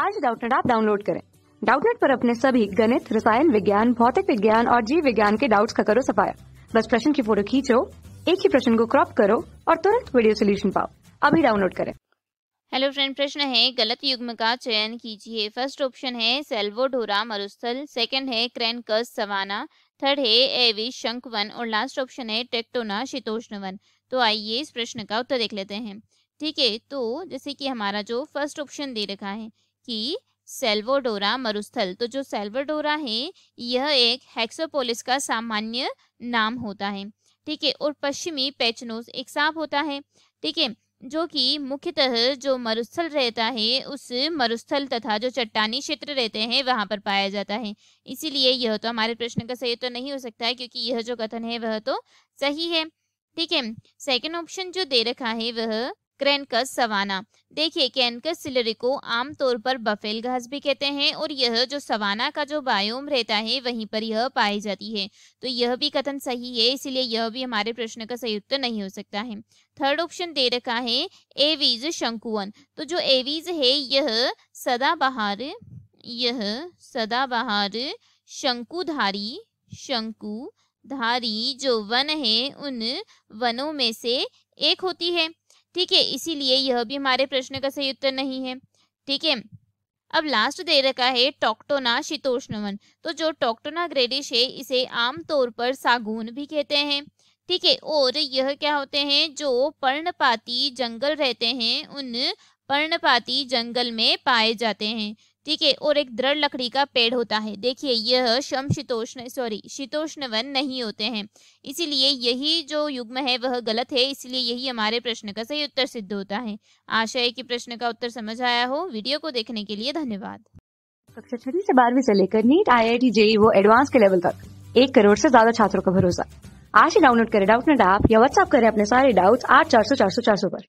आज डाउटनेट आप डाउनलोड करें डाउटनेट पर अपने सभी गणित रसायन विज्ञान भौतिक विज्ञान और जीव विज्ञान के डाउट्स का करो सफाया बस प्रश्न की फोटो खींचो एक ही प्रश्न को क्रॉप करो और तुरंत वीडियो सोल्यूशन पाओ अभी डाउनलोड करें हेलो फ्रेंड प्रश्न है गलत युग्म का चयन कीजिए फर्स्ट ऑप्शन है सेल्वोडोरा मरुस्थल सेकंड है कस सवाना थर्ड है एवी शंकवन और लास्ट ऑप्शन है टेक्टोना शीतोष्णवन तो आइए इस प्रश्न का उत्तर देख लेते हैं ठीक है तो जैसे कि हमारा जो फर्स्ट ऑप्शन दे रखा है कि सेल्वोडोरा मरुस्थल तो जो सेल्वोडोरा है यह एक हेक्सोपोलिस का सामान्य नाम होता है ठीक है और पश्चिमी पेचनोस एक सांप होता है ठीक है जो कि मुख्यतः जो मरुस्थल रहता है उस मरुस्थल तथा जो चट्टानी क्षेत्र रहते हैं वहां पर पाया जाता है इसीलिए यह तो हमारे प्रश्न का सही तो नहीं हो सकता है क्योंकि यह जो कथन है वह तो सही है ठीक है सेकेंड ऑप्शन जो दे रखा है वह क्रैनकस सवाना देखिए कैनकस सिलरी को आमतौर पर बफेल घास भी कहते हैं और यह जो सवाना का जो बायोम रहता है वहीं पर यह पाई जाती है तो यह भी कथन सही है इसलिए यह भी हमारे प्रश्न का सही उत्तर नहीं हो सकता है थर्ड ऑप्शन दे रखा है एवीज शंकुवन तो जो एवीज है यह सदाबहार यह सदाबहार शंकुधारी शंकुधारी जो वन है उन वनों में से एक होती है ठीक है इसीलिए यह भी हमारे प्रश्न का सही उत्तर नहीं है ठीक है अब लास्ट दे रखा है टॉक्टोना शीतोष्णवन तो जो टॉक्टोना ग्रेडिश है इसे आमतौर पर सागून भी कहते हैं ठीक है और यह क्या होते हैं जो पर्णपाती जंगल रहते हैं उन पर्णपाती जंगल में पाए जाते हैं ठीक है और एक दृढ़ लकड़ी का पेड़ होता है देखिए यह शम शीतोष्ण सॉरी शीतोष्ण वन नहीं होते हैं इसीलिए यही जो युग्म है वह गलत है इसलिए यही हमारे प्रश्न का सही उत्तर सिद्ध होता है आशा है कि प्रश्न का उत्तर समझ आया हो वीडियो को देखने के लिए धन्यवाद कक्षा छठी से बारहवीं से लेकर NEET I I T JEE वो एडवांस के लेवल तक एक करोड़ से ज्यादा छात्रों का भरोसा आज ही डाउनलोड करें डाउट नेट ऐप या व्हाट्सएप करें अपने सारे डाउट्स आठ चार सौ चार सौ चार सौ पर